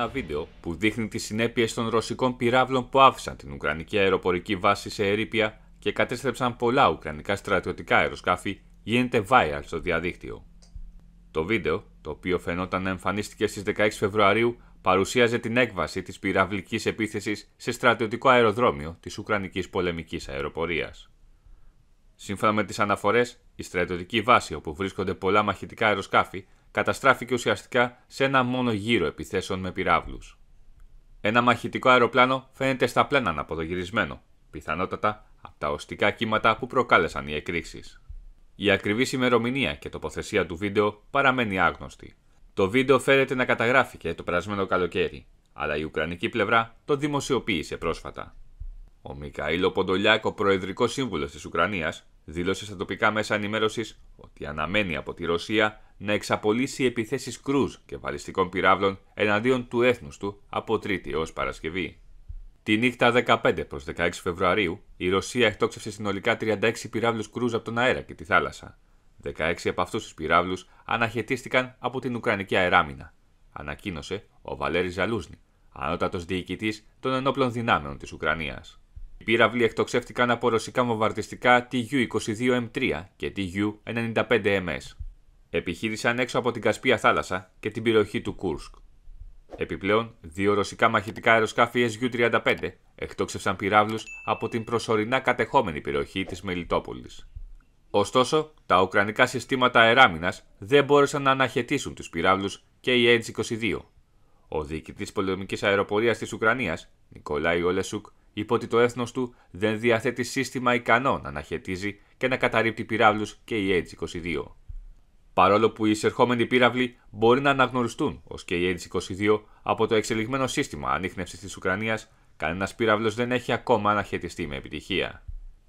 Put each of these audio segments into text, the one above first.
ένα βίντεο που δείχνει τις συνέπειες των ρωσικών πυράβλων που άφησαν την Ουκρανική αεροπορική βάση σε ερήπια και κατέστρεψαν πολλά ουκρανικά στρατιωτικά αεροσκάφη, γίνεται viral στο διαδίκτυο. Το βίντεο, το οποίο φαινόταν να εμφανίστηκε στις 16 Φεβρουαρίου, παρουσίαζε την έκβαση της πυραυλικής επίθεσης σε στρατιωτικό αεροδρόμιο της Ουκρανικής πολεμικής αεροπορίας. Σύμφωνα με τις αναφορές, η στρατιωτική βάση όπου βρίσκονται πολλά μαχητικά αεροσκάφη καταστράφηκε ουσιαστικά σε ένα μόνο γύρο επιθέσεων με πυράβλους. Ένα μαχητικό αεροπλάνο φαίνεται στα πλάνα αναποδογυρισμένο, πιθανότατα από τα οστικά κύματα που προκάλεσαν οι εκρήξεις. Η ακριβή ημερομηνία και τοποθεσία του βίντεο παραμένει άγνωστη. Το βίντεο φαίνεται να καταγράφηκε το περασμένο καλοκαίρι, αλλά η Ουκρανική πλευρά το δημοσιοποίησε πρόσφατα. Ο Μικαήλο Ποντολιάκο, προεδρικός σύμβουλος της Ουκρανίας, δήλωσε στα τοπικά μέσα ενημέρωσης ότι αναμένει από τη Ρωσία να εξαπολύσει επιθέσεις κρούζ και βαλιστικών πυράβλων εναντίον του έθνους του από Τρίτη έως Παρασκευή. Τη νύχτα 15 προς 16 Φεβρουαρίου, η Ρωσία εκτόξευσε συνολικά 36 πυράβλους κρούζ από τον αέρα και τη θάλασσα. 16 από αυτούς τους πυράβλους αναχαιτίστηκαν από την Ουκρανική αεράμινα, ανακοίνωσε ο Βαλέρης Ζαλούζνη, ανώτατος διοικητής των ενόπλων δυνάμεων της Ουκρανίας πύραυλοι εκτοξεύτηκαν από ρωσικά βομβαρδιστικά TU-22M3 και TU-95MS. Επιχείρησαν έξω από την Κασπία θάλασσα και την περιοχή του Κούρσκ. Επιπλέον, δύο ρωσικά μαχητικά αεροσκάφη SU-35 εκτόξευσαν πυράβλους από την προσωρινά κατεχόμενη περιοχή της Μελιτόπολης. Ωστόσο, τα ουκρανικά συστήματα αεράμινας δεν μπόρεσαν να αναχαιτήσουν τους πυράβλους και η Edge-22. Ο διοικητής πολεμικής αεροπορίας της Ουκρανίας, Νικολάη Ολεσούκ, είπε ότι το έθνος του δεν διαθέτει σύστημα ικανό να αναχαιτίζει και να καταρρύπτει πυράβλους και η 22 Παρόλο που οι εισερχόμενοι πύραυλοι μπορεί να αναγνωριστούν ως και η 22 από το εξελιγμένο σύστημα ανείχνευσης της Ουκρανίας, κανένας πύραυλος δεν έχει ακόμα αναχαιτιστεί με επιτυχία.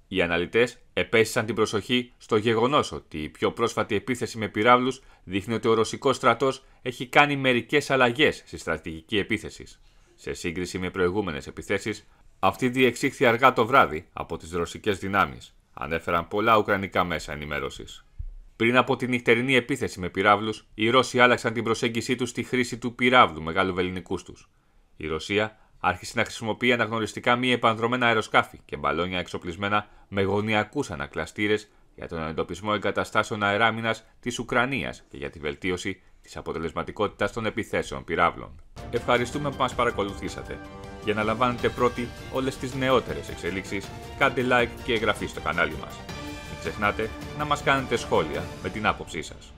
Οι αναλυτές επέστησαν την προσοχή στο γεγονός ότι η πιο πρόσφατη επίθεση με πυράβλους δείχνει ότι ο ρωσικός στρατός έχει κάνει μερικές αλλαγές στη στρατηγική επίθεσης, σε σύγκριση με προηγούμενες επιθέσεις αυτή διεξήχθη αργά το βράδυ από τις ρωσικές δυνάμεις, ανέφεραν πολλά ουκρανικά μέσα ενημέρωσης. Πριν από τη νυχτερινή επίθεση με πυράβλους, οι Ρώσοι άλλαξαν την προσέγγιση τους στη χρήση του πυράβλου μεγάλου βεληνικούς τους. Η Ρωσία άρχισε να χρησιμοποιεί αναγνωριστικά μη επανδρομένα αεροσκάφη και μπαλόνια εξοπλισμένα με γωνιακούς ανακλαστήρες για τον εντοπισμό εγκαταστάσεων αεράμινας της Ουκρανίας και για τη βελτίωση της αποτελεσματικότητας των επιθέσεων πυράβλων. Ευχαριστούμε που μας παρακολουθήσατε. Για να λαμβάνετε πρώτοι όλες τις νεότερες εξελίξεις, κάντε like και εγγραφή στο κανάλι μας. Μην ξεχνάτε να μας κάνετε σχόλια με την άποψή σας.